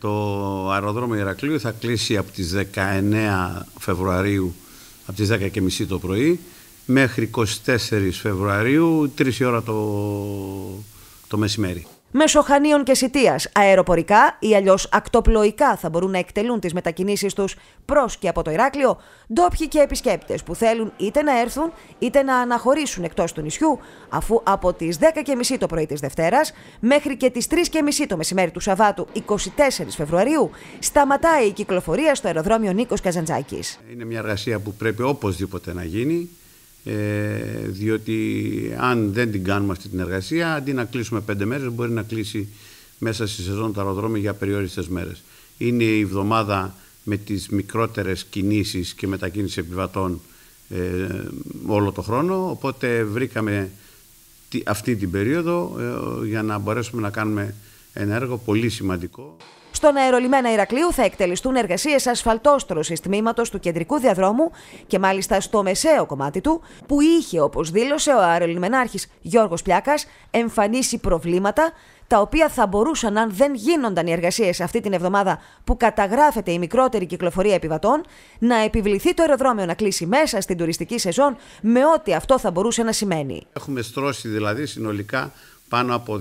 Το αεροδρόμιο Ηρακλείου θα κλείσει από τις 19 Φεβρουαρίου από τις 10.30 το πρωί μέχρι 24 Φεβρουαρίου 3 ώρα το, το μεσημέρι μεσοχανίων και σιτίας, αεροπορικά ή αλλιώς ακτοπλοϊκά θα μπορούν να εκτελούν τις μετακινήσεις τους προς και από το Ηράκλειο ντόπιοι και επισκέπτες που θέλουν είτε να έρθουν είτε να αναχωρήσουν εκτός του νησιού, αφού από τις 10.30 το πρωί της Δευτέρας μέχρι και τις 3.30 το μεσημέρι του Σαββάτου 24 Φεβρουαρίου σταματάει η κυκλοφορία στο αεροδρόμιο Νίκος Καζαντζάκης. Είναι μια εργασία που πρέπει οπωσδήποτε να γίνει. Ε, διότι αν δεν την κάνουμε αυτή την εργασία, αντί να κλείσουμε πέντε μέρες, μπορεί να κλείσει μέσα στη σεζόν τα αεροδρόμια για περιόριστες μέρες. Είναι η εβδομάδα με τις μικρότερες κινήσεις και μετακίνηση επιβατών ε, όλο το χρόνο. Οπότε βρήκαμε αυτή την περίοδο ε, για να μπορέσουμε να κάνουμε ένα έργο πολύ σημαντικό. Στον αερολιμένα Ηρακλείου θα εκτελεστούν εργασίες ασφαλτόστρωσης τμήματος του κεντρικού διαδρόμου και μάλιστα στο μεσαίο κομμάτι του, που είχε, όπως δήλωσε ο αερολιμενάρχης Γιώργος Πιάκα, εμφανίσει προβλήματα τα οποία θα μπορούσαν, αν δεν γίνονταν οι εργασίες αυτή την εβδομάδα που καταγράφεται η μικρότερη κυκλοφορία επιβατών, να επιβληθεί το αεροδρόμιο να κλείσει μέσα στην τουριστική σεζόν με ό,τι αυτό θα μπορούσε να σημαίνει. Έχουμε στρώσει δηλαδή συνολικά πάνω από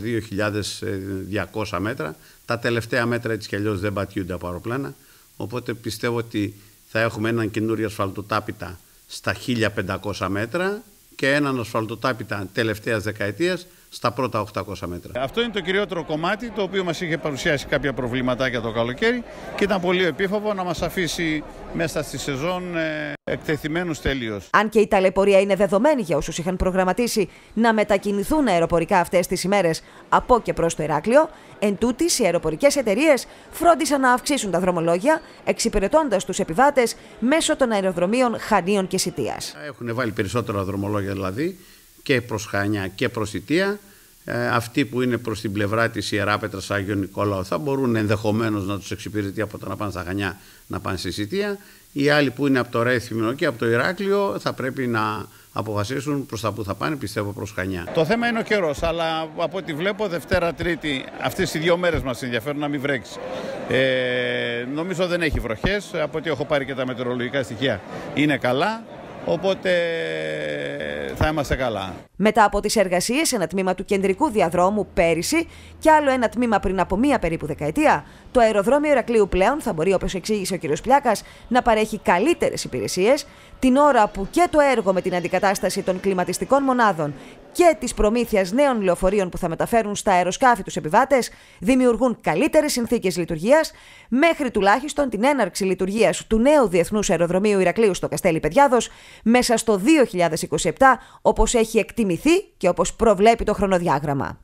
2.200 ε, μέτρα. Τα τελευταία μέτρα έτσι κι αλλιώς δεν πατιούνται από αεροπλάνα. Οπότε πιστεύω ότι θα έχουμε έναν καινούριο ασφαλτοτάπητα στα 1.500 μέτρα και έναν ασφαλτοτάπητα τελευταίας δεκαετίας στα πρώτα 800 μέτρα. Αυτό είναι το κυριότερο κομμάτι το οποίο μας είχε παρουσιάσει κάποια προβληματάκια το καλοκαίρι και ήταν πολύ επίφοβο να μας αφήσει μέσα στη σεζόν ε, εκτεθειμένους τελείως. Αν και η ταλαιπωρία είναι δεδομένη για όσους είχαν προγραμματίσει να μετακινηθούν αεροπορικά αυτές τις ημέρες από και προς το Ηράκλειο, εν τούτης οι αεροπορικές εταιρείες φρόντισαν να αυξήσουν τα δρομολόγια εξυπηρετώντας τους επιβάτες μέσω των αεροδρομίων Χανίων και Σιτίας. Έχουν βάλει περισσότερα δρομολόγια δηλαδή και προς Χανιά και προς Ιτία. Ε, αυτοί που είναι προς την πλευρά της Ιεράπετρας Άγιον Νικόλαο θα μπορούν ενδεχομένως να τους εξυπηρετεί από το να πάνε στα Χανιά να πάνε στη Σιτία. Οι άλλοι που είναι από το Ρέθιμινο και από το Ηράκλειο θα πρέπει να αποφασίσουν προς τα που θα πάνε, πιστεύω προς Χανιά. Το θέμα είναι ο καιρός, αλλά από ό,τι βλέπω Δευτέρα, Τρίτη, αυτές οι δύο μέρες μας ενδιαφέρουν να μην βρέξει. Ε, νομίζω δεν έχει βροχές. από ό,τι έχω πάρει και τα μετεωρολογικά στοιχεία είναι καλά. Οπότε θα είμαστε καλά. Μετά από τις εργασίες, ένα τμήμα του κεντρικού διαδρόμου πέρυσι και άλλο ένα τμήμα πριν από μία περίπου δεκαετία, το αεροδρόμιο Ερακλείου πλέον θα μπορεί, όπως εξήγησε ο κ. Πλιάκας, να παρέχει καλύτερες υπηρεσίες, την ώρα που και το έργο με την αντικατάσταση των κλιματιστικών μονάδων και τη προμήθεια νέων λεωφορείων που θα μεταφέρουν στα αεροσκάφη τους επιβάτες δημιουργούν καλύτερες συνθήκες λειτουργίας μέχρι τουλάχιστον την έναρξη λειτουργίας του νέου Διεθνούς Αεροδρομίου Ηρακλείου στο Καστέλι Πεδιάδο μέσα στο 2027, όπως έχει εκτιμηθεί και όπως προβλέπει το χρονοδιάγραμμα.